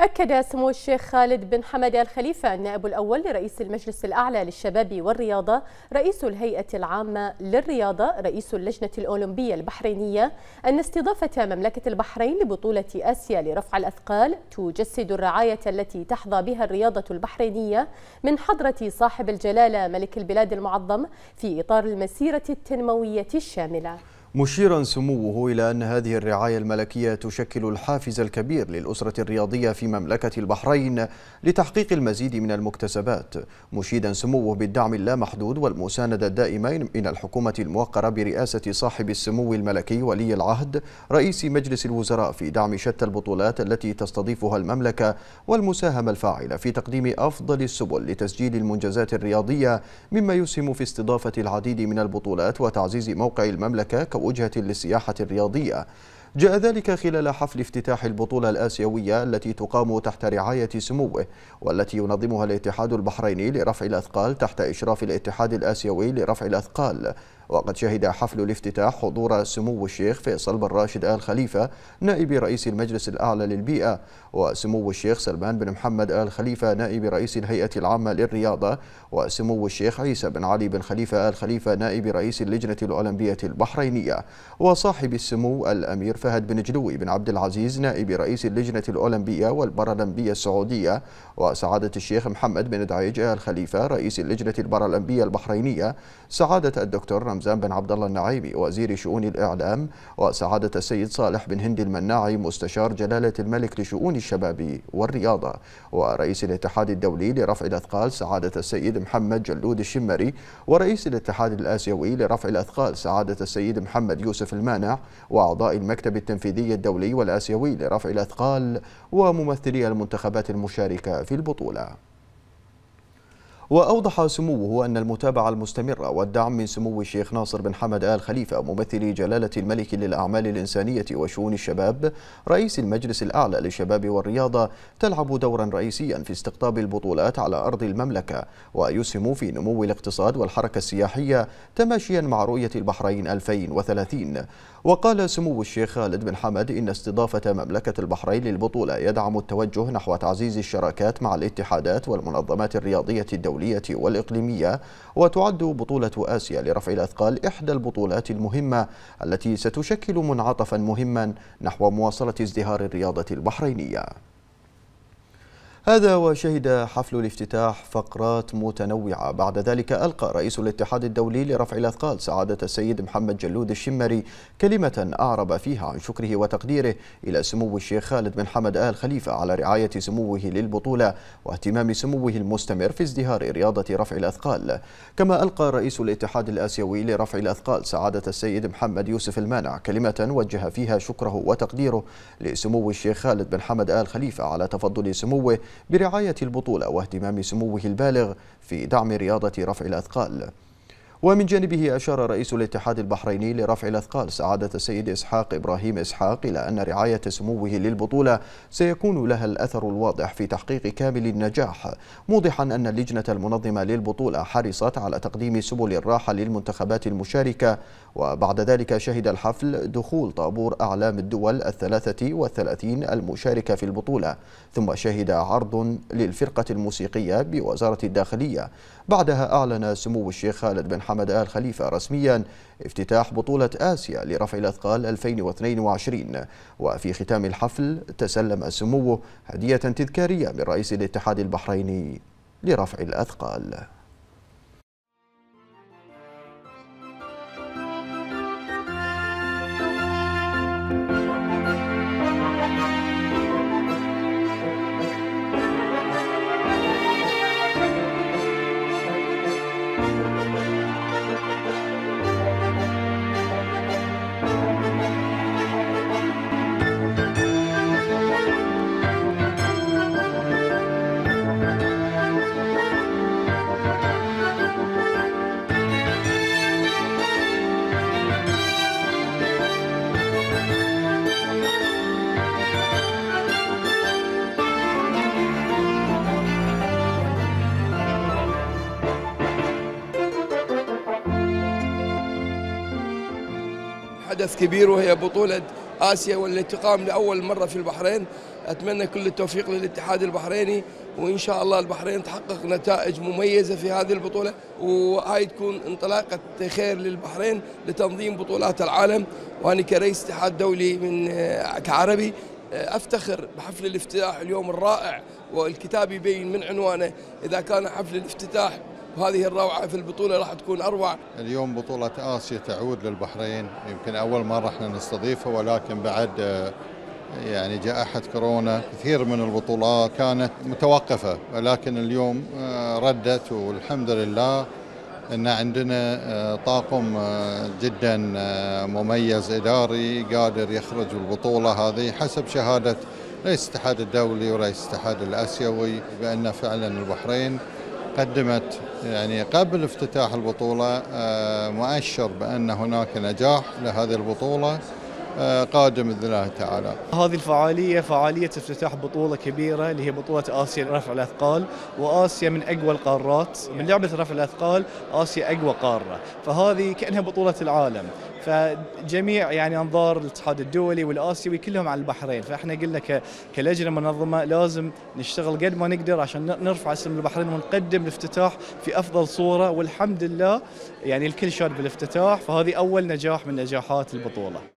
أكد سمو الشيخ خالد بن حمد الخليفة النائب الأول لرئيس المجلس الأعلى للشباب والرياضة رئيس الهيئة العامة للرياضة رئيس اللجنة الأولمبية البحرينية أن استضافة مملكة البحرين لبطولة آسيا لرفع الأثقال تجسد الرعاية التي تحظى بها الرياضة البحرينية من حضرة صاحب الجلالة ملك البلاد المعظم في إطار المسيرة التنموية الشاملة مشيرا سموه إلى أن هذه الرعاية الملكية تشكل الحافز الكبير للأسرة الرياضية في مملكة البحرين لتحقيق المزيد من المكتسبات مشيدا سموه بالدعم اللامحدود والمساندة الدائمة من الحكومة الموقرة برئاسة صاحب السمو الملكي ولي العهد رئيس مجلس الوزراء في دعم شتى البطولات التي تستضيفها المملكة والمساهمة الفاعلة في تقديم أفضل السبل لتسجيل المنجزات الرياضية مما يسهم في استضافة العديد من البطولات وتعزيز موقع المملكة كوجهة للسياحة الرياضية جاء ذلك خلال حفل افتتاح البطولة الآسيوية التي تقام تحت رعاية سموه والتي ينظمها الاتحاد البحريني لرفع الأثقال تحت إشراف الاتحاد الآسيوي لرفع الأثقال وقد شهد حفل الافتتاح حضور سمو الشيخ فيصل بن راشد آل خليفة نائب رئيس المجلس الأعلى للبيئة وسمو الشيخ سلمان بن محمد آل خليفة نائب رئيس الهيئة العامة للرياضة وسمو الشيخ عيسى بن علي بن خليفة آل خليفة نائب رئيس اللجنة الأولمبية البحرينية وصاحب السمو الأمير فهد بن جلوي بن عبد العزيز نائب رئيس اللجنة الأولمبية والبارالمبية السعودية وسعادة الشيخ محمد بن دعيج آل خليفة رئيس اللجنة البارالمبية البحرينية سعادة الدكتور حمزان بن عبد الله النعيمي وزير شؤون الإعلام وسعادة السيد صالح بن هندي المناعي مستشار جلالة الملك لشؤون الشباب والرياضة ورئيس الاتحاد الدولي لرفع الأثقال سعادة السيد محمد جلود الشمري ورئيس الاتحاد الآسيوي لرفع الأثقال سعادة السيد محمد يوسف المانع وأعضاء المكتب التنفيذي الدولي والآسيوي لرفع الأثقال وممثلي المنتخبات المشاركة في البطولة وأوضح سموه أن المتابعة المستمرة والدعم من سمو الشيخ ناصر بن حمد آل خليفة ممثل جلالة الملك للأعمال الإنسانية وشؤون الشباب رئيس المجلس الأعلى للشباب والرياضة تلعب دورا رئيسيا في استقطاب البطولات على أرض المملكة ويسهم في نمو الاقتصاد والحركة السياحية تماشيا مع رؤية البحرين 2030 وقال سمو الشيخ خالد بن حمد إن استضافة مملكة البحرين للبطولة يدعم التوجه نحو تعزيز الشراكات مع الاتحادات والمنظمات الرياضية الدولية الدولية والإقليمية وتعد بطولة آسيا لرفع الأثقال إحدى البطولات المهمة التي ستشكل منعطفا مهما نحو مواصلة ازدهار الرياضة البحرينية هذا وشهد حفل الافتتاح فقرات متنوعة بعد ذلك ألقى رئيس الاتحاد الدولي لرفع الأثقال سعادة السيد محمد جلود الشمري كلمة أعرب فيها عن شكره وتقديره إلى سمو الشيخ خالد بن حمد آل خليفة على رعاية سموه للبطولة واهتمام سموه المستمر في ازدهار رياضة رفع الأثقال كما ألقى رئيس الاتحاد الآسيوي لرفع الأثقال سعادة السيد محمد يوسف المانع كلمة وجه فيها شكره وتقديره لسمو الشيخ خالد بن حمد آل خليفة على تفضل سموه برعاية البطولة واهتمام سموه البالغ في دعم رياضة رفع الأثقال ومن جانبه أشار رئيس الاتحاد البحريني لرفع الأثقال سعادة السيد إسحاق إبراهيم إسحاق إلى أن رعاية سموه للبطولة سيكون لها الأثر الواضح في تحقيق كامل النجاح موضحا أن اللجنة المنظمة للبطولة حرصت على تقديم سبل الراحة للمنتخبات المشاركة وبعد ذلك شهد الحفل دخول طابور أعلام الدول الثلاثة والثلاثين المشاركة في البطولة ثم شهد عرض للفرقة الموسيقية بوزارة الداخلية بعدها أعلن سمو الشيخ خالد بن حمد آل خليفة رسميا افتتاح بطولة آسيا لرفع الأثقال 2022 وفي ختام الحفل تسلم سموه هدية تذكارية من رئيس الاتحاد البحريني لرفع الأثقال حدث كبير وهي بطولة آسيا والتي تقام لأول مرة في البحرين أتمنى كل التوفيق للاتحاد البحريني وإن شاء الله البحرين تحقق نتائج مميزة في هذه البطولة وهاي تكون انطلاقة خير للبحرين لتنظيم بطولات العالم وأنا كرئيس اتحاد دولي من آه، كعربي آه، افتخر بحفل الافتتاح اليوم الرائع والكتاب يبين من عنوانه اذا كان حفل الافتتاح وهذه الروعة في البطولة راح تكون أروع اليوم بطولة آسيا تعود للبحرين يمكن أول مرة احنا نستضيفها ولكن بعد آه، يعني جائحة كورونا كثير من البطولات كانت متوقفة ولكن اليوم آه، ردت والحمد لله ان عندنا آه، طاقم جدا مميز اداري قادر يخرج البطوله هذه حسب شهاده رئيس الاتحاد الدولي ورئيس الاتحاد الاسيوي بان فعلا البحرين قدمت يعني قبل افتتاح البطولة آه، مؤشر بأن هناك نجاح لهذه البطولة قادم باذن الله تعالى. هذه الفعاليه فعاليه افتتاح بطوله كبيره اللي هي بطوله اسيا لرفع الاثقال واسيا من اقوى القارات من لعبه رفع الاثقال اسيا اقوى قاره فهذه كانها بطوله العالم فجميع يعني انظار الاتحاد الدولي والاسيوي كلهم على البحرين فاحنا قلنا كلجنه منظمه لازم نشتغل قد ما نقدر عشان نرفع اسم البحرين ونقدم الافتتاح في افضل صوره والحمد لله يعني الكل شاد بالافتتاح فهذه اول نجاح من نجاحات البطوله